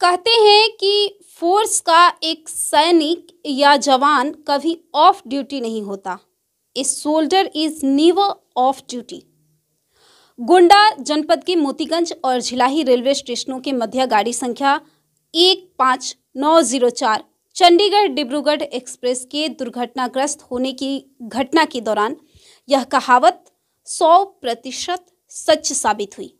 कहते हैं कि फोर्स का एक सैनिक या जवान कभी ऑफ ड्यूटी नहीं होता a soldier is never off duty Gonda जनपद के मोतीगंज और झिलाही रेलवे स्टेशनों के मध्य गाड़ी संख्या एक पाँच नौ जीरो चार चंडीगढ़ डिब्रूगढ़ एक्सप्रेस के दुर्घटनाग्रस्त होने की घटना के दौरान यह कहावत सौ प्रतिशत सच साबित हुई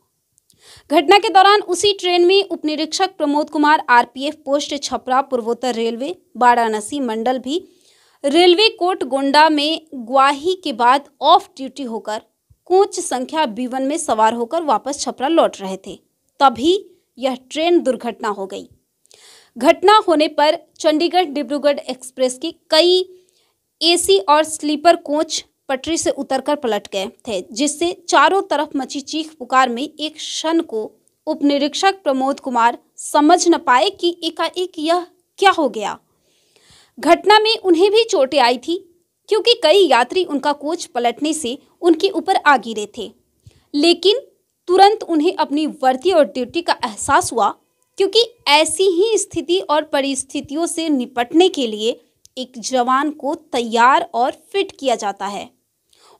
घटना के दौरान उसी ट्रेन में उप निरीक्षक प्रमोद कुमार आरपीएफ पोस्ट छपरा पूर्वोत्तर रेलवे वाराणसी मंडल भी रेलवे कोट गोंडा में ग्वाही के बाद ऑफ ड्यूटी होकर कोच संख्या बीवन में सवार होकर वापस छपरा लौट रहे थे तभी यह ट्रेन दुर्घटना हो गई घटना होने पर चंडीगढ़ डिब्रूगढ़ एक्सप्रेस के कई एसी और स्लीपर कोच पटरी से उतरकर पलट गए थे जिससे चारों तरफ मची चीख पुकार में एक क्षण को उपनिरीक्षक प्रमोद कुमार समझ न पाए कि एकाएक यह क्या हो गया घटना में उन्हें भी चोटें आई थी क्योंकि कई यात्री उनका कोच पलटने से उनके ऊपर आ गिरे थे लेकिन तुरंत उन्हें अपनी वर्दी और ड्यूटी का एहसास हुआ क्योंकि ऐसी ही स्थिति और परिस्थितियों से निपटने के लिए एक जवान को तैयार और फिट किया जाता है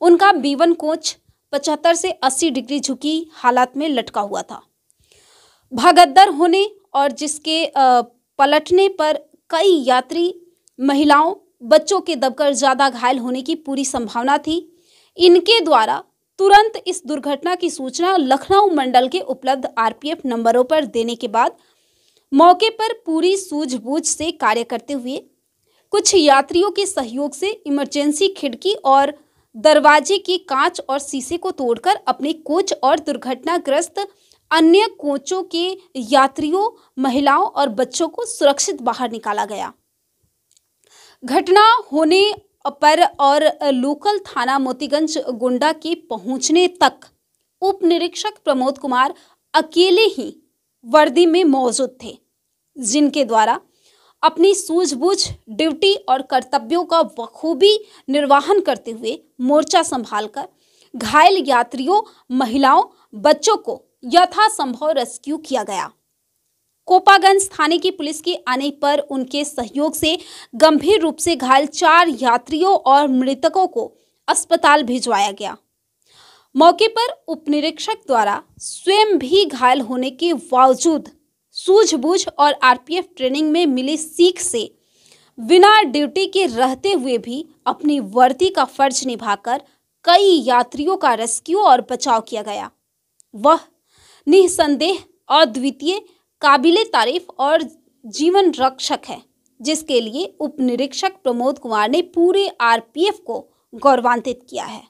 उनका बीवन कोच पचहत्तर से 80 डिग्री झुकी हालत में लटका हुआ था भगदर होने और जिसके पलटने पर कई यात्री महिलाओं बच्चों के दबकर ज़्यादा घायल होने की पूरी संभावना थी इनके द्वारा तुरंत इस दुर्घटना की सूचना लखनऊ मंडल के उपलब्ध आरपीएफ नंबरों पर देने के बाद मौके पर पूरी सूझबूझ से कार्य करते हुए कुछ यात्रियों के सहयोग से इमरजेंसी खिड़की और दरवाजे की कांच और शीशे को तोड़कर अपने कोच और दुर्घटनाग्रस्त अन्य कोचों के यात्रियों महिलाओं और बच्चों को सुरक्षित बाहर निकाला गया घटना होने पर और लोकल थाना मोतीगंज गोंडा के पहुंचने तक उप निरीक्षक प्रमोद कुमार अकेले ही वर्दी में मौजूद थे जिनके द्वारा अपनी सूझबूझ ड्यूटी और कर्तव्यों का बखूबी निर्वाहन करते हुए मोर्चा संभालकर घायल यात्रियों महिलाओं बच्चों को यथासंभव रेस्क्यू किया गया कोपागंज थाने की पुलिस के आने पर उनके सहयोग से गंभीर रूप से घायल चार यात्रियों और मृतकों को अस्पताल भिजवाया गया मौके पर उपनिरीक्षक द्वारा स्वयं भी घायल होने के बावजूद सूझबूझ और आरपीएफ ट्रेनिंग में मिली सीख से बिना ड्यूटी के रहते हुए भी अपनी वर्दी का फर्ज निभाकर कई यात्रियों का रेस्क्यू और बचाव किया गया वह निसंदेह अद्वितीय काबिल तारीफ और जीवन रक्षक है जिसके लिए उप निरीक्षक प्रमोद कुमार ने पूरे आरपीएफ को गौरवान्वित किया है